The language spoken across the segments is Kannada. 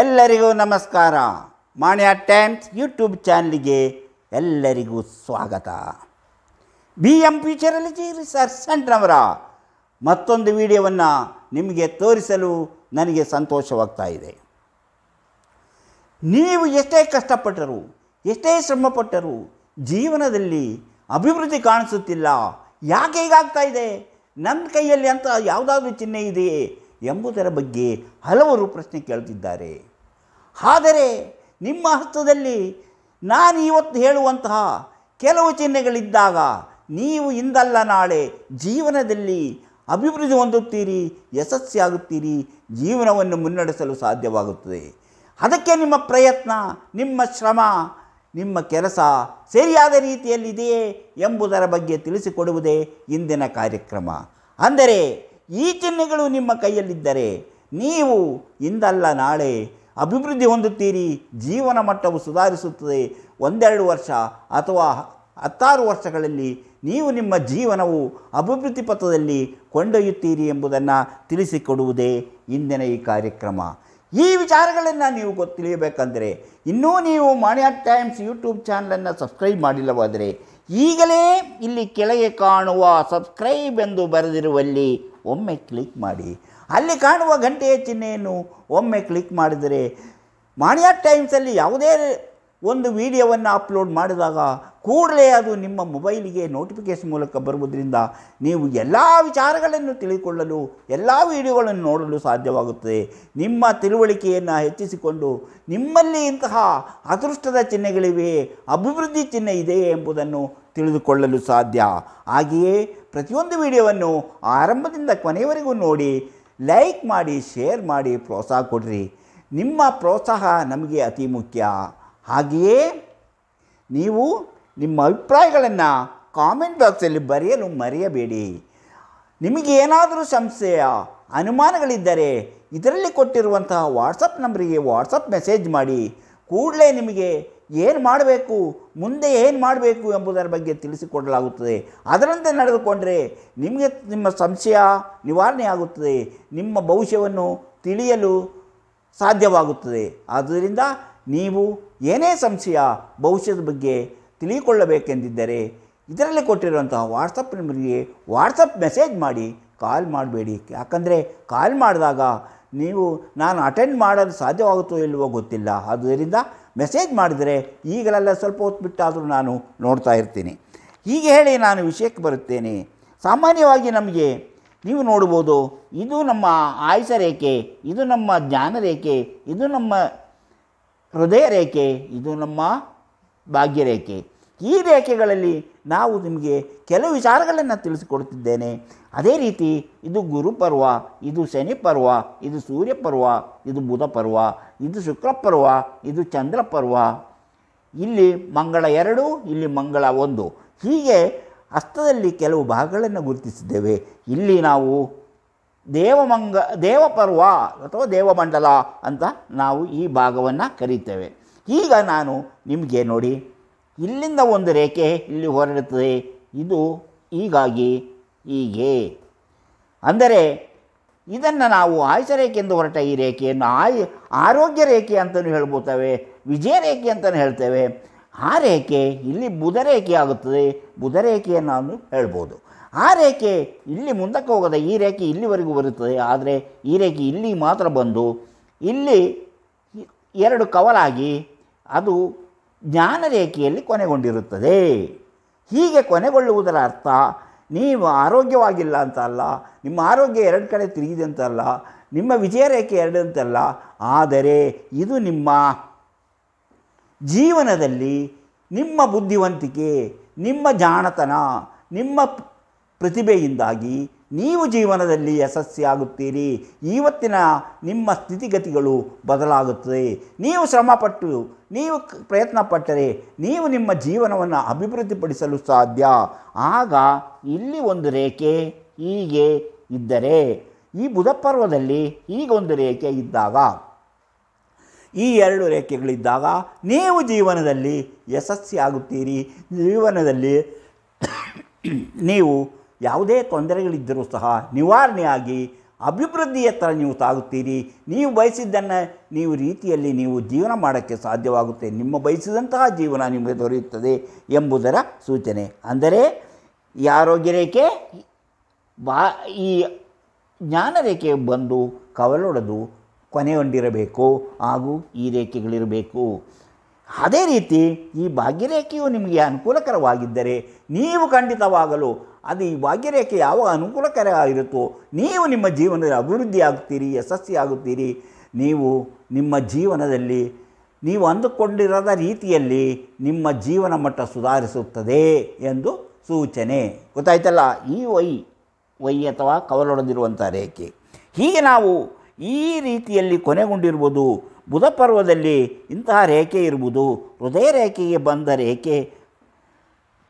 ಎಲ್ಲರಿಗೂ ನಮಸ್ಕಾರ ಮಾಣ್ಯ ಟೈಮ್ಸ್ ಯೂಟ್ಯೂಬ್ ಚಾನಲ್ಗೆ ಎಲ್ಲರಿಗೂ ಸ್ವಾಗತ ಬಿ ಎಂ ಫ್ಯೂಚರಲಜಿ ರಿಸರ್ಚ್ ಸೆಂಟ್ರವರ ಮತ್ತೊಂದು ವಿಡಿಯೋವನ್ನು ನಿಮಗೆ ತೋರಿಸಲು ನನಗೆ ಸಂತೋಷವಾಗ್ತಾ ಇದೆ ನೀವು ಎಷ್ಟೇ ಕಷ್ಟಪಟ್ಟರು ಎಷ್ಟೇ ಶ್ರಮಪಟ್ಟರು ಜೀವನದಲ್ಲಿ ಅಭಿವೃದ್ಧಿ ಕಾಣಿಸುತ್ತಿಲ್ಲ ಯಾಕೆ ಹೀಗಾಗ್ತಾ ಇದೆ ನನ್ನ ಕೈಯಲ್ಲಿ ಅಂತ ಯಾವುದಾದ್ರೂ ಚಿಹ್ನೆ ಇದೆಯೇ ಎಂಬುದರ ಬಗ್ಗೆ ಹಲವರು ಪ್ರಶ್ನೆ ಕೇಳುತ್ತಿದ್ದಾರೆ ಆದರೆ ನಿಮ್ಮ ಹಸ್ತದಲ್ಲಿ ನಾನು ಇವತ್ತು ಹೇಳುವಂತಹ ಕೆಲವು ಚಿಹ್ನೆಗಳಿದ್ದಾಗ ನೀವು ಇಂದಲ್ಲ ನಾಳೆ ಜೀವನದಲ್ಲಿ ಅಭಿವೃದ್ಧಿ ಹೊಂದುತ್ತೀರಿ ಯಶಸ್ಸಿಯಾಗುತ್ತೀರಿ ಜೀವನವನ್ನು ಮುನ್ನಡೆಸಲು ಸಾಧ್ಯವಾಗುತ್ತದೆ ಅದಕ್ಕೆ ನಿಮ್ಮ ಪ್ರಯತ್ನ ನಿಮ್ಮ ಶ್ರಮ ನಿಮ್ಮ ಕೆಲಸ ಸರಿಯಾದ ರೀತಿಯಲ್ಲಿದೆಯೇ ಎಂಬುದರ ಬಗ್ಗೆ ತಿಳಿಸಿಕೊಡುವುದೇ ಇಂದಿನ ಕಾರ್ಯಕ್ರಮ ಅಂದರೆ ಈ ಚಿಹ್ನೆಗಳು ನಿಮ್ಮ ಕೈಯಲ್ಲಿದ್ದರೆ ನೀವು ಇಂದಲ್ಲ ನಾಳೆ ಅಭಿವೃದ್ಧಿ ಹೊಂದುತ್ತೀರಿ ಜೀವನ ಮಟ್ಟವು ಸುಧಾರಿಸುತ್ತದೆ ಒಂದೆರಡು ವರ್ಷ ಅಥವಾ ಹತ್ತಾರು ವರ್ಷಗಳಲ್ಲಿ ನೀವು ನಿಮ್ಮ ಜೀವನವು ಅಭಿವೃದ್ಧಿ ಪಥದಲ್ಲಿ ಕೊಂಡೊಯ್ಯುತ್ತೀರಿ ಎಂಬುದನ್ನು ತಿಳಿಸಿಕೊಡುವುದೇ ಇಂದಿನ ಈ ಕಾರ್ಯಕ್ರಮ ಈ ವಿಚಾರಗಳನ್ನು ನೀವು ತಿಳಿಯಬೇಕಂದರೆ ಇನ್ನೂ ನೀವು ಮಾಣಿಯಾಟ್ ಟೈಮ್ಸ್ ಯೂಟ್ಯೂಬ್ ಚಾನಲನ್ನು ಸಬ್ಸ್ಕ್ರೈಬ್ ಮಾಡಿಲ್ಲವಾದರೆ ಈಗಲೇ ಇಲ್ಲಿ ಕೆಳಗೆ ಕಾಣುವ ಸಬ್ಸ್ಕ್ರೈಬ್ ಎಂದು ಬರೆದಿರುವಲ್ಲಿ ಒಮ್ಮೆ ಕ್ಲಿಕ್ ಮಾಡಿ ಅಲ್ಲಿ ಕಾಣುವ ಗಂಟೆಯ ಚಿಹ್ನೆಯನ್ನು ಒಮ್ಮೆ ಕ್ಲಿಕ್ ಮಾಡಿದರೆ ಮಾಣಿಯಾ ಟೈಮ್ಸಲ್ಲಿ ಯಾವುದೇ ಒಂದು ವಿಡಿಯೋವನ್ನು ಅಪ್ಲೋಡ್ ಮಾಡಿದಾಗ ಕೂಡಲೇ ಅದು ನಿಮ್ಮ ಮೊಬೈಲಿಗೆ ನೋಟಿಫಿಕೇಶನ್ ಮೂಲಕ ಬರುವುದರಿಂದ ನೀವು ಎಲ್ಲ ವಿಚಾರಗಳನ್ನು ತಿಳಿದುಕೊಳ್ಳಲು ಎಲ್ಲ ವಿಡಿಯೋಗಳನ್ನು ನೋಡಲು ಸಾಧ್ಯವಾಗುತ್ತದೆ ನಿಮ್ಮ ತಿಳುವಳಿಕೆಯನ್ನು ಹೆಚ್ಚಿಸಿಕೊಂಡು ನಿಮ್ಮಲ್ಲಿ ಇಂತಹ ಅದೃಷ್ಟದ ಚಿಹ್ನೆಗಳಿವೆಯೇ ಅಭಿವೃದ್ಧಿ ಚಿಹ್ನೆ ಇದೆಯೇ ಎಂಬುದನ್ನು ತಿಳಿದುಕೊಳ್ಳಲು ಸಾಧ್ಯ ಹಾಗೆಯೇ ಪ್ರತಿಯೊಂದು ವಿಡಿಯೋವನ್ನು ಆರಂಭದಿಂದ ಕೊನೆಯವರೆಗೂ ನೋಡಿ ಲೈಕ್ ಮಾಡಿ ಶೇರ್ ಮಾಡಿ ಪ್ರೋತ್ಸಾಹ ಕೊಡಿರಿ ನಿಮ್ಮ ಪ್ರೋತ್ಸಾಹ ನಮಗೆ ಅತಿ ಮುಖ್ಯ ಹಾಗೆಯೇ ನೀವು ನಿಮ್ಮ ಅಭಿಪ್ರಾಯಗಳನ್ನು ಕಾಮೆಂಟ್ ಬಾಕ್ಸಲ್ಲಿ ಬರೆಯಲು ಮರೆಯಬೇಡಿ ನಿಮಗೆ ಏನಾದರೂ ಅನುಮಾನಗಳಿದ್ದರೆ ಇದರಲ್ಲಿ ಕೊಟ್ಟಿರುವಂತಹ ವಾಟ್ಸಪ್ ನಂಬರಿಗೆ ವಾಟ್ಸಪ್ ಮೆಸೇಜ್ ಮಾಡಿ ಕೂಡಲೇ ನಿಮಗೆ ಏನು ಮಾಡಬೇಕು ಮುಂದೆ ಏನು ಮಾಡಬೇಕು ಎಂಬುದರ ಬಗ್ಗೆ ತಿಳಿಸಿಕೊಡಲಾಗುತ್ತದೆ ಅದರಂತೆ ನಡೆದುಕೊಂಡರೆ ನಿಮಗೆ ನಿಮ್ಮ ಸಂಶಯ ನಿವಾರಣೆಯಾಗುತ್ತದೆ ನಿಮ್ಮ ಭವಿಷ್ಯವನ್ನು ತಿಳಿಯಲು ಸಾಧ್ಯವಾಗುತ್ತದೆ ಆದ್ದರಿಂದ ನೀವು ಏನೇ ಸಂಶಯ ಭವಿಷ್ಯದ ಬಗ್ಗೆ ತಿಳಿದುಕೊಳ್ಳಬೇಕೆಂದಿದ್ದರೆ ಇದರಲ್ಲಿ ಕೊಟ್ಟಿರುವಂತಹ ವಾಟ್ಸಪ್ ನಂಬರಿಗೆ ವಾಟ್ಸಪ್ ಮೆಸೇಜ್ ಮಾಡಿ ಕಾಲ್ ಮಾಡಬೇಡಿ ಯಾಕಂದರೆ ಕಾಲ್ ಮಾಡಿದಾಗ ನೀವು ನಾನು ಅಟೆಂಡ್ ಮಾಡಲು ಸಾಧ್ಯವಾಗುತ್ತೋ ಇಲ್ಲವೋ ಗೊತ್ತಿಲ್ಲ ಆದ್ದರಿಂದ ಮೆಸೇಜ್ ಮಾಡಿದರೆ ಈಗಲೆಲ್ಲ ಸ್ವಲ್ಪ ಹೊತ್ತು ಬಿಟ್ಟಾದರೂ ನಾನು ನೋಡ್ತಾ ಇರ್ತೀನಿ ಹೀಗೆ ಹೇಳಿ ನಾನು ವಿಷಯಕ್ಕೆ ಬರುತ್ತೇನೆ ಸಾಮಾನ್ಯವಾಗಿ ನಮಗೆ ನೀವು ನೋಡ್ಬೋದು ಇದು ನಮ್ಮ ಆಯಸ ರೇಖೆ ಇದು ನಮ್ಮ ಜ್ಞಾನ ರೇಖೆ ಇದು ನಮ್ಮ ಹೃದಯ ರೇಖೆ ಇದು ನಮ್ಮ ಭಾಗ್ಯ ರೇಖೆ ಈ ರೇಖೆಗಳಲ್ಲಿ ನಾವು ನಿಮಗೆ ಕೆಲವು ವಿಚಾರಗಳನ್ನು ತಿಳಿಸಿಕೊಡುತ್ತಿದ್ದೇನೆ ಅದೇ ರೀತಿ ಇದು ಗುರುಪರ್ವ ಇದು ಪರ್ವ ಇದು ಸೂರ್ಯಪರ್ವ ಇದು ಬುಧಪರ್ವ ಇದು ಶುಕ್ರಪರ್ವ ಇದು ಚಂದ್ರಪರ್ವ ಇಲ್ಲಿ ಮಂಗಳ ಎರಡು ಇಲ್ಲಿ ಮಂಗಳ ಒಂದು ಹೀಗೆ ಹಸ್ತದಲ್ಲಿ ಕೆಲವು ಭಾಗಗಳನ್ನು ಗುರುತಿಸಿದ್ದೇವೆ ಇಲ್ಲಿ ನಾವು ದೇವಮಂಗ ದೇವಪರ್ವ ಅಥವಾ ದೇವಮಂಡಲ ಅಂತ ನಾವು ಈ ಭಾಗವನ್ನು ಕರೀತೇವೆ ಈಗ ನಾನು ನಿಮಗೆ ನೋಡಿ ಇಲ್ಲಿಂದ ಒಂದು ರೇಖೆ ಇಲ್ಲಿ ಹೊರಡುತ್ತದೆ ಇದು ಹೀಗಾಗಿ ಹೀಗೆ ಅಂದರೆ ಇದನ್ನು ನಾವು ಆಯುಷ ಎಂದು ಹೊರಟ ಈ ರೇಖೆಯನ್ನು ಆಯ್ ಆರೋಗ್ಯ ರೇಖೆ ಅಂತಲೂ ಹೇಳ್ಬೋತವೆ ವಿಜಯ ರೇಖೆ ಅಂತಲೂ ಹೇಳ್ತೇವೆ ಆ ರೇಖೆ ಇಲ್ಲಿ ಬುಧ ರೇಖೆ ಆಗುತ್ತದೆ ಬುಧ ನಾನು ಹೇಳ್ಬೋದು ಆ ರೇಖೆ ಇಲ್ಲಿ ಮುಂದಕ್ಕೆ ಹೋಗದೆ ಈ ರೇಖೆ ಇಲ್ಲಿವರೆಗೂ ಬರುತ್ತದೆ ಆದರೆ ಈ ರೇಖೆ ಇಲ್ಲಿ ಮಾತ್ರ ಬಂದು ಇಲ್ಲಿ ಎರಡು ಕವಲಾಗಿ ಅದು ಜ್ಞಾನರೇಖೆಯಲ್ಲಿ ಕೊನೆಗೊಂಡಿರುತ್ತದೆ ಹೀಗೆ ಕೊನೆಗೊಳ್ಳುವುದರ ಅರ್ಥ ನೀವು ಆರೋಗ್ಯವಾಗಿಲ್ಲ ಅಂತ ಅಲ್ಲ ನಿಮ್ಮ ಆರೋಗ್ಯ ಎರಡು ಕಡೆ ತಿರುಗಿದೆ ಅಂತಲ್ಲ ನಿಮ್ಮ ವಿಜಯ ರೇಖೆ ಎರಡು ಅಂತಲ್ಲ ಆದರೆ ಇದು ನಿಮ್ಮ ಜೀವನದಲ್ಲಿ ನಿಮ್ಮ ಬುದ್ಧಿವಂತಿಕೆ ನಿಮ್ಮ ಜಾಣತನ ನಿಮ್ಮ ಪ್ರತಿಭೆಯಿಂದಾಗಿ ನೀವು ಜೀವನದಲ್ಲಿ ಯಶಸ್ವಿಯಾಗುತ್ತೀರಿ ಇವತ್ತಿನ ನಿಮ್ಮ ಸ್ಥಿತಿಗತಿಗಳು ಬದಲಾಗುತ್ತದೆ ನೀವು ಶ್ರಮಪಟ್ಟು ನೀವು ಪ್ರಯತ್ನ ಪಟ್ಟರೆ ನೀವು ನಿಮ್ಮ ಜೀವನವನ್ನು ಅಭಿವೃದ್ಧಿಪಡಿಸಲು ಸಾಧ್ಯ ಆಗ ಇಲ್ಲಿ ಒಂದು ರೇಖೆ ಹೀಗೆ ಇದ್ದರೆ ಈ ಬುಧಪರ್ವದಲ್ಲಿ ಈಗೊಂದು ರೇಖೆ ಇದ್ದಾಗ ಈ ಎರಡು ರೇಖೆಗಳಿದ್ದಾಗ ನೀವು ಜೀವನದಲ್ಲಿ ಯಶಸ್ವಿಯಾಗುತ್ತೀರಿ ಜೀವನದಲ್ಲಿ ನೀವು ಯಾವುದೇ ತೊಂದರೆಗಳಿದ್ದರೂ ಸಹ ನಿವಾರಣೆಯಾಗಿ ಅಭಿವೃದ್ಧಿಯತ್ತರ ನೀವು ತಾಗುತ್ತೀರಿ ನೀವು ಬಯಸಿದ್ದನ್ನು ನೀವು ರೀತಿಯಲ್ಲಿ ನೀವು ಜೀವನ ಮಾಡೋಕ್ಕೆ ಸಾಧ್ಯವಾಗುತ್ತೆ ನಿಮ್ಮ ಬಯಸಿದಂತಹ ಜೀವನ ನಿಮಗೆ ದೊರೆಯುತ್ತದೆ ಎಂಬುದರ ಸೂಚನೆ ಅಂದರೆ ಈ ಆರೋಗ್ಯ ರೇಖೆ ಬಾ ಈ ಜ್ಞಾನ ರೇಖೆ ಬಂದು ಕವಲೊಡೆದು ಕೊನೆಗೊಂಡಿರಬೇಕು ಹಾಗೂ ಈ ರೇಖೆಗಳಿರಬೇಕು ಅದೇ ರೀತಿ ಈ ಭಾಗ್ಯರೇಖೆಯು ನಿಮಗೆ ಅನುಕೂಲಕರವಾಗಿದ್ದರೆ ನೀವು ಖಂಡಿತವಾಗಲು ಅದು ಈ ಭಾಗ್ಯರೇಖೆ ಯಾವ ಅನುಕೂಲಕರ ಆಗಿರುತ್ತೋ ನೀವು ನಿಮ್ಮ ಜೀವನದಲ್ಲಿ ಅಭಿವೃದ್ಧಿ ಆಗುತ್ತೀರಿ ನೀವು ನಿಮ್ಮ ಜೀವನದಲ್ಲಿ ನೀವು ಅಂದುಕೊಂಡಿರದ ರೀತಿಯಲ್ಲಿ ನಿಮ್ಮ ಜೀವನ ಮಟ್ಟ ಸುಧಾರಿಸುತ್ತದೆ ಎಂದು ಸೂಚನೆ ಗೊತ್ತಾಯ್ತಲ್ಲ ಈ ವೈ ವೈ ಅಥವಾ ಕವಲೊಡೆದಿರುವಂಥ ರೇಖೆ ಹೀಗೆ ನಾವು ಈ ರೀತಿಯಲ್ಲಿ ಕೊನೆಗೊಂಡಿರುವುದು ಬುಧ ಪರ್ವದಲ್ಲಿ ಇಂತಹ ರೇಖೆ ಇರುವುದು ಹೃದಯ ರೇಖೆಗೆ ಬಂದ ರೇಖೆ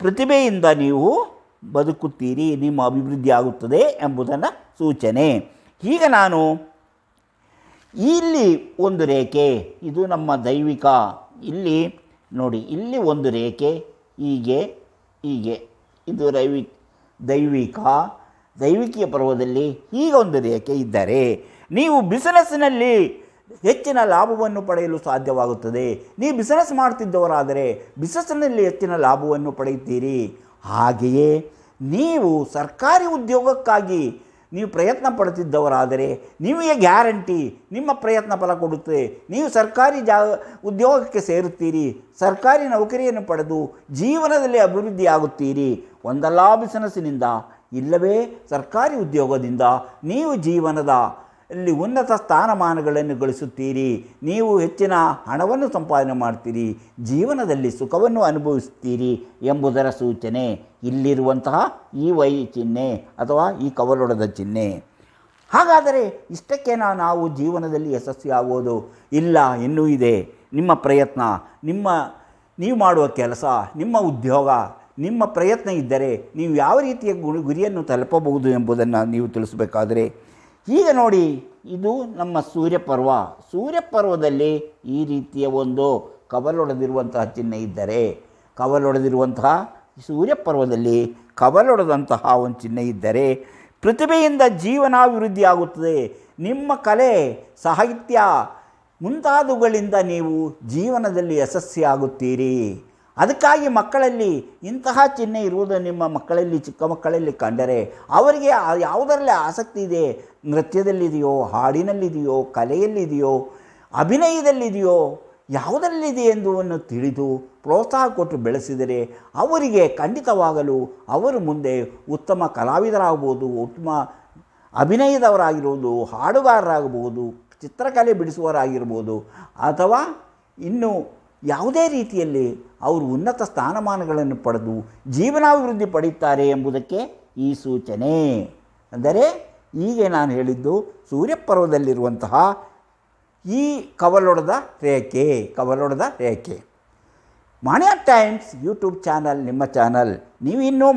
ಪ್ರತಿಭೆಯಿಂದ ನೀವು ಬದುಕುತ್ತೀರಿ ನಿಮ್ಮ ಅಭಿವೃದ್ಧಿ ಆಗುತ್ತದೆ ಎಂಬುದನ್ನು ಸೂಚನೆ ಈಗ ನಾನು ಇಲ್ಲಿ ಒಂದು ರೇಖೆ ಇದು ನಮ್ಮ ದೈವಿಕ ಇಲ್ಲಿ ನೋಡಿ ಇಲ್ಲಿ ಒಂದು ರೇಖೆ ಹೀಗೆ ಹೀಗೆ ಇದು ರೈವಿ ದೈವಿಕ ದೈವಿಕೀಯ ಪರ್ವದಲ್ಲಿ ಈಗ ಒಂದು ರೇಖೆ ಇದ್ದರೆ ನೀವು ಬಿಸಿನೆಸ್ನಲ್ಲಿ ಹೆಚ್ಚಿನ ಲಾಭವನ್ನು ಪಡೆಯಲು ಸಾಧ್ಯವಾಗುತ್ತದೆ ನೀವು ಬಿಸಿನೆಸ್ ಮಾಡ್ತಿದ್ದವರಾದರೆ ಬಿಸಿನೆಸ್ನಲ್ಲಿ ಹೆಚ್ಚಿನ ಲಾಭವನ್ನು ಪಡೆಯುತ್ತೀರಿ ಹಾಗೆಯೇ ನೀವು ಸರ್ಕಾರಿ ಉದ್ಯೋಗಕ್ಕಾಗಿ ನೀವು ಪ್ರಯತ್ನ ಪಡುತ್ತಿದ್ದವರಾದರೆ ನಿಮಗೆ ಗ್ಯಾರಂಟಿ ನಿಮ್ಮ ಪ್ರಯತ್ನ ಫಲ ಕೊಡುತ್ತೆ ನೀವು ಸರ್ಕಾರಿ ಜಾ ಉದ್ಯೋಗಕ್ಕೆ ಸೇರುತ್ತೀರಿ ಸರ್ಕಾರಿ ನೌಕರಿಯನ್ನು ಪಡೆದು ಜೀವನದಲ್ಲಿ ಅಭಿವೃದ್ಧಿಯಾಗುತ್ತೀರಿ ಒಂದಲ್ಲ ಬಿಸಿನೆಸ್ಸಿನಿಂದ ಇಲ್ಲವೇ ಸರ್ಕಾರಿ ಉದ್ಯೋಗದಿಂದ ನೀವು ಜೀವನದ ಇಲ್ಲಿ ಉನ್ನತ ಸ್ಥಾನಮಾನಗಳನ್ನು ಗಳಿಸುತ್ತೀರಿ ನೀವು ಹೆಚ್ಚಿನ ಹಣವನ್ನು ಸಂಪಾದನೆ ಮಾಡ್ತೀರಿ ಜೀವನದಲ್ಲಿ ಸುಖವನ್ನು ಅನುಭವಿಸ್ತೀರಿ ಎಂಬುದರ ಸೂಚನೆ ಇಲ್ಲಿರುವಂತಹ ಈ ವೈ ಚಿಹ್ನೆ ಅಥವಾ ಈ ಕವಲೊಡದ ಚಿಹ್ನೆ ಹಾಗಾದರೆ ಇಷ್ಟಕ್ಕೆ ನಾವು ಜೀವನದಲ್ಲಿ ಯಶಸ್ವಿಯಾಗುವುದು ಇಲ್ಲ ಇನ್ನೂ ಇದೆ ನಿಮ್ಮ ಪ್ರಯತ್ನ ನಿಮ್ಮ ನೀವು ಮಾಡುವ ಕೆಲಸ ನಿಮ್ಮ ಉದ್ಯೋಗ ನಿಮ್ಮ ಪ್ರಯತ್ನ ಇದ್ದರೆ ನೀವು ಯಾವ ರೀತಿಯ ಗುರಿಯನ್ನು ತಲುಪಬಹುದು ಎಂಬುದನ್ನು ನೀವು ತಿಳಿಸಬೇಕಾದರೆ ಈಗ ನೋಡಿ ಇದು ನಮ್ಮ ಸೂರ್ಯಪರ್ವ ಸೂರ್ಯಪರ್ವದಲ್ಲಿ ಈ ರೀತಿಯ ಒಂದು ಕವಲೊಡೆದಿರುವಂತಹ ಚಿಹ್ನೆ ಇದ್ದರೆ ಕವಲೊಡೆದಿರುವಂತಹ ಸೂರ್ಯಪರ್ವದಲ್ಲಿ ಕವಲೊಡೆದಂತಹ ಒಂದು ಚಿಹ್ನೆ ಇದ್ದರೆ ಪ್ರತಿಭೆಯಿಂದ ಜೀವನಾಭಿವೃದ್ಧಿ ಆಗುತ್ತದೆ ನಿಮ್ಮ ಕಲೆ ಸಾಹಿತ್ಯ ಮುಂತಾದವುಗಳಿಂದ ನೀವು ಜೀವನದಲ್ಲಿ ಯಶಸ್ಸಿಯಾಗುತ್ತೀರಿ ಅದಕ್ಕಾಗಿ ಮಕ್ಕಳಲ್ಲಿ ಇಂತಹ ಚಿಹ್ನೆ ಇರುವುದು ನಿಮ್ಮ ಮಕ್ಕಳಲ್ಲಿ ಚಿಕ್ಕ ಮಕ್ಕಳಲ್ಲಿ ಕಂಡರೆ ಅವರಿಗೆ ಯಾವುದರಲ್ಲಿ ಆಸಕ್ತಿ ಇದೆ ನೃತ್ಯದಲ್ಲಿದೆಯೋ ಹಾಡಿನಲ್ಲಿದೆಯೋ ಕಲೆಯಲ್ಲಿದೆಯೋ ಅಭಿನಯದಲ್ಲಿದೆಯೋ ಯಾವುದರಲ್ಲಿದೆ ಎಂದುವನ್ನು ತಿಳಿದು ಪ್ರೋತ್ಸಾಹ ಕೊಟ್ಟು ಬೆಳೆಸಿದರೆ ಅವರಿಗೆ ಖಂಡಿತವಾಗಲು ಅವರು ಮುಂದೆ ಉತ್ತಮ ಕಲಾವಿದರಾಗಬಹುದು ಉತ್ತಮ ಅಭಿನಯದವರಾಗಿರ್ಬೋದು ಹಾಡುಗಾರರಾಗಬಹುದು ಚಿತ್ರಕಲೆ ಬಿಡಿಸುವರಾಗಿರ್ಬೋದು ಅಥವಾ ಇನ್ನು ಯಾವುದೇ ರೀತಿಯಲ್ಲಿ ಅವರು ಉನ್ನತ ಸ್ಥಾನಮಾನಗಳನ್ನು ಪಡೆದು ಜೀವನಾಭಿವೃದ್ಧಿ ಪಡೆಯುತ್ತಾರೆ ಎಂಬುದಕ್ಕೆ ಈ ಸೂಚನೆ ಅಂದರೆ ಈಗ ನಾನು ಹೇಳಿದ್ದು ಸೂರ್ಯಪರ್ವದಲ್ಲಿರುವಂತಹ ಈ ಕವಲೊಡೆದ ರೇಖೆ ಕವಲೊಡದ ರೇಖೆ ಮಾಣ್ಯಾ ಟೈಮ್ಸ್ ಯೂಟ್ಯೂಬ್ ಚಾನಲ್ ನಿಮ್ಮ ಚಾನಲ್ ನೀವು ಇನ್ನೂ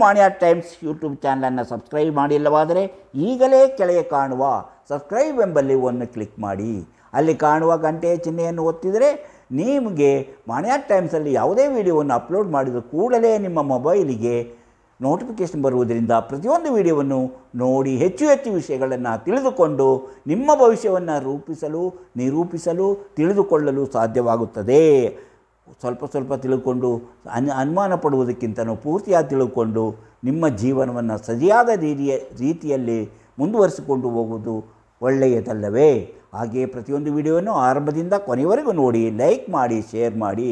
ಟೈಮ್ಸ್ ಯೂಟ್ಯೂಬ್ ಚಾನಲನ್ನು ಸಬ್ಸ್ಕ್ರೈಬ್ ಮಾಡಿಲ್ಲವಾದರೆ ಈಗಲೇ ಕೆಳಗೆ ಕಾಣುವ ಸಬ್ಸ್ಕ್ರೈಬ್ ಎಂಬಲ್ಲಿ ಒಂದು ಕ್ಲಿಕ್ ಮಾಡಿ ಅಲ್ಲಿ ಕಾಣುವ ಗಂಟೆಯ ಚಿಹ್ನೆಯನ್ನು ಒತ್ತಿದರೆ ನಿಮಗೆ ಮನೆ ಟೈಮ್ಸಲ್ಲಿ ಯಾವುದೇ ವಿಡಿಯೋವನ್ನು ಅಪ್ಲೋಡ್ ಮಾಡಿದ ಕೂಡಲೇ ನಿಮ್ಮ ಮೊಬೈಲಿಗೆ ನೋಟಿಫಿಕೇಷನ್ ಬರುವುದರಿಂದ ಪ್ರತಿಯೊಂದು ವಿಡಿಯೋವನ್ನು ನೋಡಿ ಹೆಚ್ಚು ಹೆಚ್ಚು ವಿಷಯಗಳನ್ನು ತಿಳಿದುಕೊಂಡು ನಿಮ್ಮ ಭವಿಷ್ಯವನ್ನು ರೂಪಿಸಲು ನಿರೂಪಿಸಲು ತಿಳಿದುಕೊಳ್ಳಲು ಸಾಧ್ಯವಾಗುತ್ತದೆ ಸ್ವಲ್ಪ ಸ್ವಲ್ಪ ತಿಳಿದುಕೊಂಡು ಅನ್ ಅನುಮಾನ ಪಡುವುದಕ್ಕಿಂತಲೂ ಪೂರ್ತಿಯಾಗಿ ತಿಳಿದುಕೊಂಡು ನಿಮ್ಮ ಜೀವನವನ್ನು ಸರಿಯಾದ ರೀತಿಯ ರೀತಿಯಲ್ಲಿ ಮುಂದುವರಿಸಿಕೊಂಡು ಹೋಗುವುದು ಒಳ್ಳೆಯದಲ್ಲವೇ ಹಾಗೆಯೇ ಪ್ರತಿಯೊಂದು ವಿಡಿಯೋವನ್ನು ಆರಂಭದಿಂದ ಕೊನೆಯವರೆಗೂ ನೋಡಿ ಲೈಕ್ ಮಾಡಿ ಶೇರ್ ಮಾಡಿ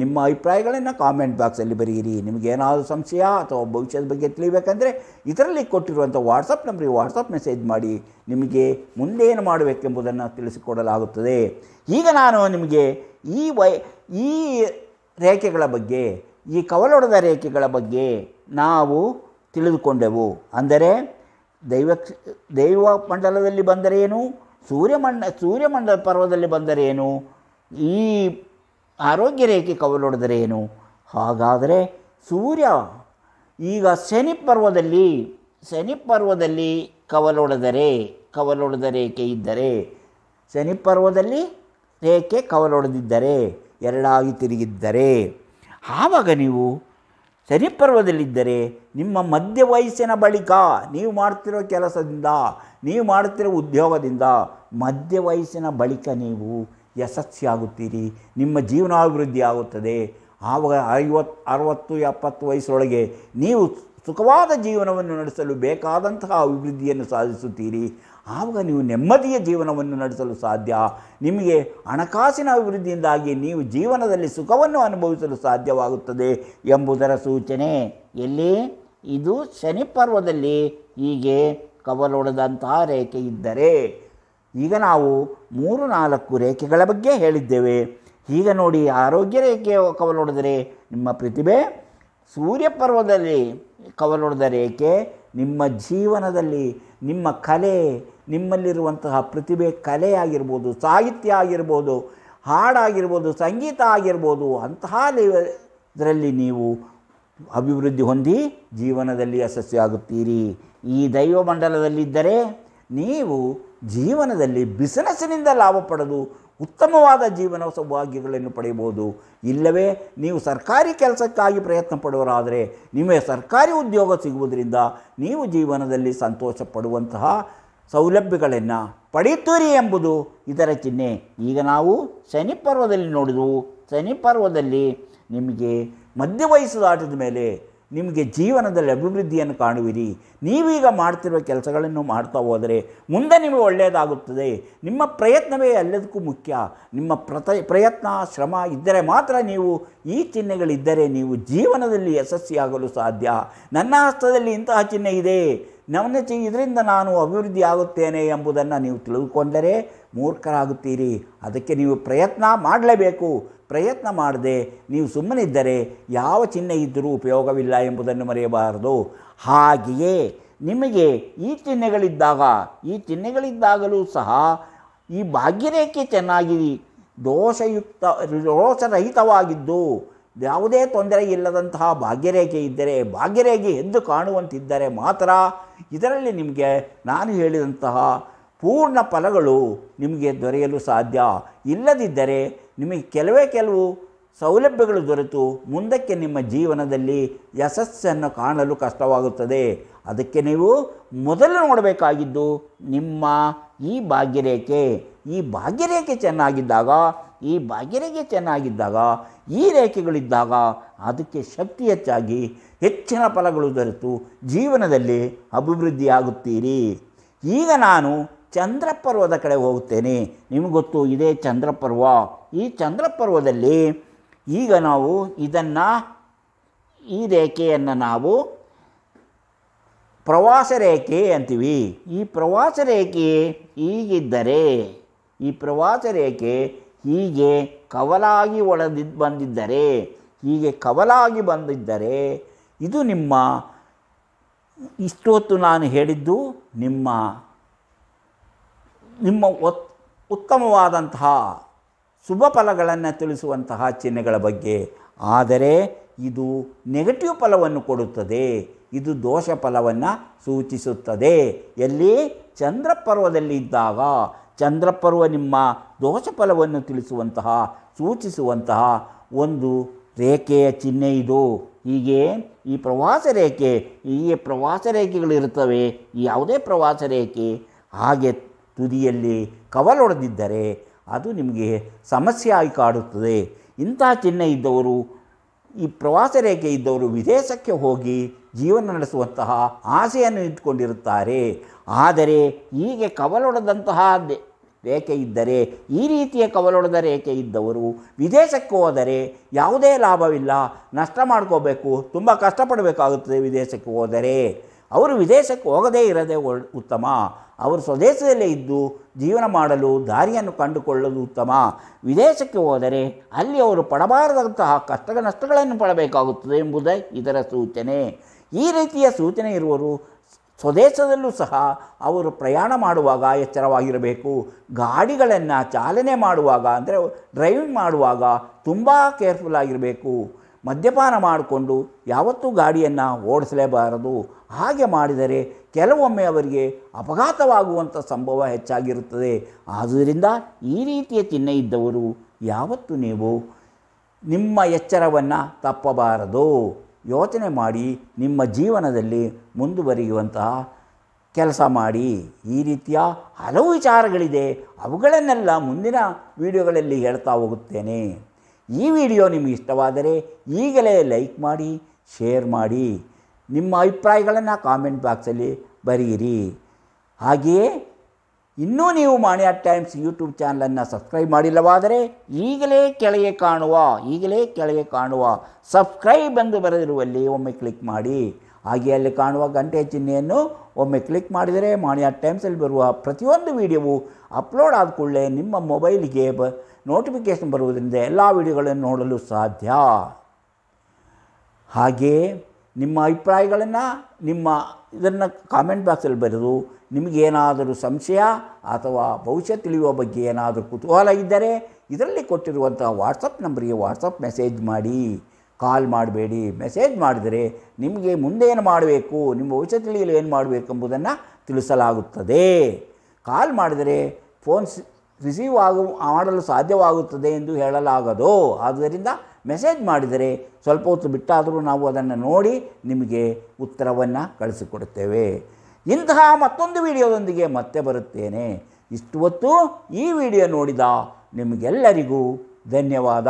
ನಿಮ್ಮ ಅಭಿಪ್ರಾಯಗಳನ್ನು ಕಾಮೆಂಟ್ ಬಾಕ್ಸಲ್ಲಿ ಬರೆಯಿರಿ ನಿಮಗೇನಾದರೂ ಸಂಶಯ ಅಥವಾ ಭವಿಷ್ಯದ ಬಗ್ಗೆ ತಿಳಿಬೇಕಂದ್ರೆ ಇದರಲ್ಲಿ ಕೊಟ್ಟಿರುವಂಥ ವಾಟ್ಸಪ್ ನಂಬರಿಗೆ ವಾಟ್ಸಪ್ ಮೆಸೇಜ್ ಮಾಡಿ ನಿಮಗೆ ಮುಂದೇನು ಮಾಡಬೇಕೆಂಬುದನ್ನು ತಿಳಿಸಿಕೊಡಲಾಗುತ್ತದೆ ಈಗ ನಾನು ನಿಮಗೆ ಈ ವೈ ಈ ರೇಖೆಗಳ ಬಗ್ಗೆ ಈ ಕವಲೊಡೆದ ರೇಖೆಗಳ ಬಗ್ಗೆ ನಾವು ತಿಳಿದುಕೊಂಡೆವು ಅಂದರೆ ದೈವ ದೈವ ಮಂಡಲದಲ್ಲಿ ಬಂದರೆ ಏನು ಸೂರ್ಯಮಂಡ ಸೂರ್ಯಮಂಡಲ ಪರ್ವದಲ್ಲಿ ಬಂದರೇನು ಈ ಆರೋಗ್ಯ ರೇಖೆ ಕವಲೊಡೆದರೇನು ಹಾಗಾದರೆ ಸೂರ್ಯ ಈಗ ಶನಿ ಪರ್ವದಲ್ಲಿ ಶನಿ ಪರ್ವದಲ್ಲಿ ಕವಲೊಡೆದರೆ ಕವಲೊಡೆದ ರೇಖೆ ಇದ್ದರೆ ಶನಿ ಪರ್ವದಲ್ಲಿ ರೇಖೆ ಕವಲೊಡೆದಿದ್ದರೆ ಎರಡಾಗಿ ತಿರುಗಿದ್ದರೆ ಆವಾಗ ನೀವು ಸರಿಪರ್ವದಲ್ಲಿದ್ದರೆ ನಿಮ್ಮ ಮಧ್ಯ ವಯಸ್ಸಿನ ಬಳಿಕ ನೀವು ಮಾಡ್ತಿರೋ ಕೆಲಸದಿಂದ ನೀವು ಮಾಡುತ್ತಿರೋ ಉದ್ಯೋಗದಿಂದ ಮಧ್ಯ ವಯಸ್ಸಿನ ಬಳಿಕ ನೀವು ಯಶಸ್ಸಿಯಾಗುತ್ತೀರಿ ನಿಮ್ಮ ಜೀವನಾಭಿವೃದ್ಧಿ ಆಗುತ್ತದೆ ಆವಾಗ ಐವತ್ತು ಅರವತ್ತು ಎಪ್ಪತ್ತು ವಯಸ್ಸೊಳಗೆ ನೀವು ಸುಖವಾದ ಜೀವನವನ್ನು ನಡೆಸಲು ಬೇಕಾದಂತಹ ಅಭಿವೃದ್ಧಿಯನ್ನು ಸಾಧಿಸುತ್ತೀರಿ ಆವಾಗ ನೀವು ನೆಮ್ಮದಿಯ ಜೀವನವನ್ನು ನಡೆಸಲು ಸಾಧ್ಯ ನಿಮಗೆ ಹಣಕಾಸಿನ ಅಭಿವೃದ್ಧಿಯಿಂದಾಗಿ ನೀವು ಜೀವನದಲ್ಲಿ ಸುಖವನ್ನು ಅನುಭವಿಸಲು ಸಾಧ್ಯವಾಗುತ್ತದೆ ಎಂಬುದರ ಸೂಚನೆ ಎಲ್ಲಿ ಇದು ಶನಿ ಪರ್ವದಲ್ಲಿ ಹೀಗೆ ಕವಲೊಡೆದಂತಹ ರೇಖೆ ಇದ್ದರೆ ಈಗ ನಾವು ಮೂರು ನಾಲ್ಕು ರೇಖೆಗಳ ಬಗ್ಗೆ ಹೇಳಿದ್ದೇವೆ ಈಗ ನೋಡಿ ಆರೋಗ್ಯ ರೇಖೆ ಕವಲೊಡೆದರೆ ನಿಮ್ಮ ಪ್ರತಿಭೆ ಸೂರ್ಯಪರ್ವದಲ್ಲಿ ಕವಲೊಡೆದ ಏಕೆ ನಿಮ್ಮ ಜೀವನದಲ್ಲಿ ನಿಮ್ಮ ಕಲೆ ನಿಮ್ಮಲ್ಲಿರುವಂತಹ ಪ್ರತಿಭೆ ಕಲೆ ಆಗಿರ್ಬೋದು ಸಾಹಿತ್ಯ ಆಗಿರ್ಬೋದು ಹಾಡಾಗಿರ್ಬೋದು ಸಂಗೀತ ಆಗಿರ್ಬೋದು ಅಂತಹ ಇದರಲ್ಲಿ ನೀವು ಅಭಿವೃದ್ಧಿ ಹೊಂದಿ ಜೀವನದಲ್ಲಿ ಯಶಸ್ವಿಯಾಗುತ್ತೀರಿ ಈ ಮಂಡಲದಲ್ಲಿದ್ದರೆ ನೀವು ಜೀವನದಲ್ಲಿ ಬಿಸಿನೆಸ್ಸಿನಿಂದ ಲಾಭ ಪಡೆದು ಉತ್ತಮವಾದ ಜೀವನ ಸೌಭಾಗ್ಯಗಳನ್ನು ಪಡೆಯಬಹುದು ಇಲ್ಲವೇ ನೀವು ಸರ್ಕಾರಿ ಕೆಲಸಕ್ಕಾಗಿ ಪ್ರಯತ್ನ ಪಡುವರಾದರೆ ನಿಮಗೆ ಸರ್ಕಾರಿ ಉದ್ಯೋಗ ಸಿಗುವುದರಿಂದ ನೀವು ಜೀವನದಲ್ಲಿ ಸಂತೋಷ ಪಡುವಂತಹ ಸೌಲಭ್ಯಗಳನ್ನು ಪಡೆಯುತ್ತೀರಿ ಎಂಬುದು ಇದರ ಚಿಹ್ನೆ ಈಗ ನಾವು ಶನಿ ಪರ್ವದಲ್ಲಿ ನೋಡಿದವು ಶನಿ ಪರ್ವದಲ್ಲಿ ನಿಮಗೆ ಮಧ್ಯ ವಯಸ್ಸು ದಾಟಿದ ಮೇಲೆ ನಿಮಗೆ ಜೀವನದಲ್ಲಿ ಅಭಿವೃದ್ಧಿಯನ್ನು ಕಾಣುವಿರಿ ನೀವೀಗ ಮಾಡ್ತಿರುವ ಕೆಲಸಗಳನ್ನು ಮಾಡ್ತಾ ಹೋದರೆ ಮುಂದೆ ನಿಮಗೆ ಒಳ್ಳೆಯದಾಗುತ್ತದೆ ನಿಮ್ಮ ಪ್ರಯತ್ನವೇ ಎಲ್ಲದಕ್ಕೂ ಮುಖ್ಯ ನಿಮ್ಮ ಪ್ರತ ಪ್ರಯತ್ನ ಶ್ರಮ ಇದ್ದರೆ ಮಾತ್ರ ನೀವು ಈ ಚಿಹ್ನೆಗಳಿದ್ದರೆ ನೀವು ಜೀವನದಲ್ಲಿ ಯಶಸ್ವಿಯಾಗಲು ಸಾಧ್ಯ ನನ್ನ ಹಸ್ತದಲ್ಲಿ ಇಂತಹ ಚಿಹ್ನೆ ಇದೆ ನವನತೆ ಇದರಿಂದ ನಾನು ಅಭಿವೃದ್ಧಿ ಆಗುತ್ತೇನೆ ಎಂಬುದನ್ನು ನೀವು ತಿಳಿದುಕೊಂಡರೆ ಮೂರ್ಖರಾಗುತ್ತೀರಿ ಅದಕ್ಕೆ ನೀವು ಪ್ರಯತ್ನ ಮಾಡಲೇಬೇಕು ಪ್ರಯತ್ನ ಮಾಡದೆ ನೀವು ಸುಮ್ಮನಿದ್ದರೆ ಯಾವ ಚಿಹ್ನೆ ಇದ್ದರೂ ಉಪಯೋಗವಿಲ್ಲ ಎಂಬುದನ್ನು ಮರೆಯಬಾರದು ಹಾಗೆಯೇ ನಿಮಗೆ ಈ ಚಿಹ್ನೆಗಳಿದ್ದಾಗ ಈ ಚಿಹ್ನೆಗಳಿದ್ದಾಗಲೂ ಸಹ ಈ ಭಾಗ್ಯರೇಖೆ ಚೆನ್ನಾಗಿ ದೋಷಯುಕ್ತ ದೋಷರಹಿತವಾಗಿದ್ದು ಯಾವುದೇ ತೊಂದರೆ ಇಲ್ಲದಂತಹ ಭಾಗ್ಯರೇಖೆ ಇದ್ದರೆ ಭಾಗ್ಯರೇಖೆ ಎದ್ದು ಕಾಣುವಂತಿದ್ದರೆ ಮಾತ್ರ ಇದರಲ್ಲಿ ನಿಮಗೆ ನಾನು ಹೇಳಿದಂತಹ ಪೂರ್ಣ ಫಲಗಳು ನಿಮಗೆ ದೊರೆಯಲು ಸಾಧ್ಯ ಇಲ್ಲದಿದ್ದರೆ ನಿಮಗೆ ಕೆಲವೇ ಕೆಲವು ಸೌಲಭ್ಯಗಳು ದೊರೆತು ಮುಂದಕ್ಕೆ ನಿಮ್ಮ ಜೀವನದಲ್ಲಿ ಯಶಸ್ಸನ್ನು ಕಾಣಲು ಕಷ್ಟವಾಗುತ್ತದೆ ಅದಕ್ಕೆ ನೀವು ಮೊದಲು ನೋಡಬೇಕಾಗಿದ್ದು ನಿಮ್ಮ ಈ ಭಾಗ್ಯರೇಖೆ ಈ ಭಾಗ್ಯರೇಖೆ ಚೆನ್ನಾಗಿದ್ದಾಗ ಈ ಬಾಗಿಲಿಗೆ ಚೆನ್ನಾಗಿದ್ದಾಗ ಈ ರೇಖೆಗಳಿದ್ದಾಗ ಅದಕ್ಕೆ ಶಕ್ತಿ ಹೆಚ್ಚಾಗಿ ಹೆಚ್ಚಿನ ಫಲಗಳು ದೊರೆತು ಜೀವನದಲ್ಲಿ ಅಭಿವೃದ್ಧಿಯಾಗುತ್ತೀರಿ ಈಗ ನಾನು ಚಂದ್ರಪರ್ವದ ಕಡೆ ಹೋಗುತ್ತೇನೆ ಗೊತ್ತು ಇದೇ ಚಂದ್ರಪರ್ವ ಈ ಚಂದ್ರಪರ್ವದಲ್ಲಿ ಈಗ ನಾವು ಇದನ್ನು ಈ ರೇಖೆಯನ್ನು ನಾವು ಪ್ರವಾಸ ರೇಖೆ ಅಂತೀವಿ ಈ ಪ್ರವಾಸ ರೇಖೆ ಈಗಿದ್ದರೆ ಈ ಪ್ರವಾಸ ರೇಖೆ ಹೀಗೆ ಕವಲಾಗಿ ಒಳದಿ ಬಂದಿದ್ದರೆ ಹೀಗೆ ಕವಲಾಗಿ ಬಂದಿದ್ದರೆ ಇದು ನಿಮ್ಮ ಇಷ್ಟೊತ್ತು ನಾನು ಹೇಳಿದ್ದು ನಿಮ್ಮ ನಿಮ್ಮ ಒತ್ ಉತ್ತಮವಾದಂತಹ ಶುಭ ಫಲಗಳನ್ನು ತಿಳಿಸುವಂತಹ ಚಿಹ್ನೆಗಳ ಬಗ್ಗೆ ಆದರೆ ಇದು ನೆಗೆಟಿವ್ ಫಲವನ್ನು ಕೊಡುತ್ತದೆ ಇದು ದೋಷ ಫಲವನ್ನು ಸೂಚಿಸುತ್ತದೆ ಎಲ್ಲಿ ಚಂದ್ರ ಪರ್ವದಲ್ಲಿ ಇದ್ದಾಗ ಚಂದ್ರಪರ್ವ ನಿಮ್ಮ ದೋಷ ಫಲವನ್ನು ತಿಳಿಸುವಂತಹ ಸೂಚಿಸುವಂತಹ ಒಂದು ರೇಖೆಯ ಚಿಹ್ನೆ ಇದು ಹೀಗೆ ಈ ಪ್ರವಾಸ ರೇಖೆ ಈ ಪ್ರವಾಸ ರೇಖೆಗಳಿರುತ್ತವೆ ಯಾವುದೇ ಪ್ರವಾಸ ರೇಖೆ ಹಾಗೆ ತುದಿಯಲ್ಲಿ ಕವಲೊಡೆದಿದ್ದರೆ ಅದು ನಿಮಗೆ ಸಮಸ್ಯೆ ಆಗಿ ಕಾಡುತ್ತದೆ ಇಂತಹ ಚಿಹ್ನೆ ಇದ್ದವರು ಈ ಪ್ರವಾಸ ರೇಖೆ ಇದ್ದವರು ವಿದೇಶಕ್ಕೆ ಹೋಗಿ ಜೀವನ ನಡೆಸುವಂತಹ ಆಸೆಯನ್ನು ಇಟ್ಟುಕೊಂಡಿರುತ್ತಾರೆ ಆದರೆ ಹೀಗೆ ಕವಲೊಡೆದಂತಹ ರೇಖೆ ಇದ್ದರೆ ಈ ರೀತಿಯ ಕವಲೊಡೆದ ರೇಖೆ ಇದ್ದವರು ವಿದೇಶಕ್ಕೆ ಹೋದರೆ ಯಾವುದೇ ಲಾಭವಿಲ್ಲ ನಷ್ಟ ಮಾಡ್ಕೋಬೇಕು ತುಂಬ ಕಷ್ಟಪಡಬೇಕಾಗುತ್ತದೆ ವಿದೇಶಕ್ಕೆ ಹೋದರೆ ಅವರು ವಿದೇಶಕ್ಕೆ ಹೋಗದೇ ಇರದೆ ಉತ್ತಮ ಅವರು ಸ್ವದೇಶದಲ್ಲೇ ಇದ್ದು ಜೀವನ ಮಾಡಲು ದಾರಿಯನ್ನು ಕಂಡುಕೊಳ್ಳಲು ಉತ್ತಮ ವಿದೇಶಕ್ಕೆ ಹೋದರೆ ಅಲ್ಲಿ ಅವರು ಪಡಬಾರದಂತಹ ಕಷ್ಟ ನಷ್ಟಗಳನ್ನು ಪಡಬೇಕಾಗುತ್ತದೆ ಎಂಬುದೇ ಇದರ ಸೂಚನೆ ಈ ರೀತಿಯ ಸೂಚನೆ ಇರುವರು ಸ್ವದೇಶದಲ್ಲೂ ಸಹ ಅವರು ಪ್ರಯಾಣ ಮಾಡುವಾಗ ಎಚ್ಚರವಾಗಿರಬೇಕು ಗಾಡಿಗಳನ್ನು ಚಾಲನೆ ಮಾಡುವಾಗ ಅಂದರೆ ಡ್ರೈವಿಂಗ್ ಮಾಡುವಾಗ ತುಂಬ ಕೇರ್ಫುಲ್ ಆಗಿರಬೇಕು ಮದ್ಯಪಾನ ಮಾಡಿಕೊಂಡು ಯಾವತ್ತೂ ಗಾಡಿಯನ್ನು ಓಡಿಸಲೇಬಾರದು ಹಾಗೆ ಮಾಡಿದರೆ ಕೆಲವೊಮ್ಮೆ ಅವರಿಗೆ ಅಪಘಾತವಾಗುವಂಥ ಸಂಭವ ಹೆಚ್ಚಾಗಿರುತ್ತದೆ ಆದ್ದರಿಂದ ಈ ರೀತಿಯ ಚಿಹ್ನೆ ಇದ್ದವರು ಯಾವತ್ತೂ ನೀವು ನಿಮ್ಮ ಎಚ್ಚರವನ್ನು ತಪ್ಪಬಾರದು ಯೋಚನೆ ಮಾಡಿ ನಿಮ್ಮ ಜೀವನದಲ್ಲಿ ಮುಂದುವರಿಯುವಂತಹ ಕೆಲಸ ಮಾಡಿ ಈ ರೀತಿಯ ಹಲವು ವಿಚಾರಗಳಿದೆ ಅವುಗಳನ್ನೆಲ್ಲ ಮುಂದಿನ ವಿಡಿಯೋಗಳಲ್ಲಿ ಹೇಳ್ತಾ ಹೋಗುತ್ತೇನೆ ಈ ವಿಡಿಯೋ ನಿಮಗೆ ಇಷ್ಟವಾದರೆ ಈಗಲೇ ಲೈಕ್ ಮಾಡಿ ಶೇರ್ ಮಾಡಿ ನಿಮ್ಮ ಅಭಿಪ್ರಾಯಗಳನ್ನು ಕಾಮೆಂಟ್ ಬಾಕ್ಸಲ್ಲಿ ಬರೆಯಿರಿ ಹಾಗೆಯೇ ಇನ್ನೂ ನೀವು ಮಾಣಿಯ ಟೈಮ್ಸ್ ಯೂಟ್ಯೂಬ್ ಚಾನಲನ್ನು ಸಬ್ಸ್ಕ್ರೈಬ್ ಮಾಡಿಲ್ಲವಾದರೆ ಈಗಲೇ ಕೆಳಗೆ ಕಾಣುವ ಈಗಲೇ ಕೆಳಗೆ ಕಾಣುವ ಸಬ್ಸ್ಕ್ರೈಬ್ ಎಂದು ಬರೆದಿರುವಲ್ಲಿ ಒಮ್ಮೆ ಕ್ಲಿಕ್ ಮಾಡಿ ಹಾಗೆ ಅಲ್ಲಿ ಕಾಣುವ ಗಂಟೆ ಚಿಹ್ನೆಯನ್ನು ಒಮ್ಮೆ ಕ್ಲಿಕ್ ಮಾಡಿದರೆ ಮಾಣಿಯ ಟೈಮ್ಸಲ್ಲಿ ಬರುವ ಪ್ರತಿಯೊಂದು ವಿಡಿಯೋವು ಅಪ್ಲೋಡ್ ಆದ ಕೂಡಲೇ ನಿಮ್ಮ ಮೊಬೈಲಿಗೆ ಬ ನೋಟಿಫಿಕೇಷನ್ ಬರುವುದರಿಂದ ಎಲ್ಲ ವೀಡಿಯೋಗಳನ್ನು ನೋಡಲು ಸಾಧ್ಯ ಹಾಗೆಯೇ ನಿಮ್ಮ ಅಭಿಪ್ರಾಯಗಳನ್ನು ನಿಮ್ಮ ಇದನ್ನು ಕಾಮೆಂಟ್ ಬಾಕ್ಸಲ್ಲಿ ಬರೆದು ನಿಮಗೇನಾದರೂ ಸಂಶಯ ಅಥವಾ ಭವಿಷ್ಯ ತಿಳಿಯುವ ಬಗ್ಗೆ ಏನಾದರೂ ಕುತೂಹಲ ಇದ್ದರೆ ಇದರಲ್ಲಿ ಕೊಟ್ಟಿರುವಂಥ ವಾಟ್ಸಪ್ ನಂಬರಿಗೆ ವಾಟ್ಸಪ್ ಮೆಸೇಜ್ ಮಾಡಿ ಕಾಲ್ ಮಾಡಬೇಡಿ ಮೆಸೇಜ್ ಮಾಡಿದರೆ ನಿಮಗೆ ಮುಂದೇನು ಮಾಡಬೇಕು ನಿಮ್ಮ ಭವಿಷ್ಯ ತಿಳಿಯಲು ಏನು ಮಾಡಬೇಕು ಎಂಬುದನ್ನು ತಿಳಿಸಲಾಗುತ್ತದೆ ಕಾಲ್ ಮಾಡಿದರೆ ಫೋನ್ ರಿಸೀವ್ ಆಗು ಮಾಡಲು ಸಾಧ್ಯವಾಗುತ್ತದೆ ಎಂದು ಹೇಳಲಾಗದು ಆದ್ದರಿಂದ ಮೆಸೇಜ್ ಮಾಡಿದರೆ ಸ್ವಲ್ಪ ಹೊತ್ತು ಬಿಟ್ಟಾದರೂ ನಾವು ಅದನ್ನು ನೋಡಿ ನಿಮಗೆ ಉತ್ತರವನ್ನು ಕಳಿಸಿಕೊಡುತ್ತೇವೆ ಇಂತಹ ಮತ್ತೊಂದು ವಿಡಿಯೋದೊಂದಿಗೆ ಮತ್ತೆ ಬರುತ್ತೇನೆ ಇಷ್ಟು ಹೊತ್ತು ಈ ವಿಡಿಯೋ ನೋಡಿದ ನಿಮಗೆಲ್ಲರಿಗೂ ಧನ್ಯವಾದ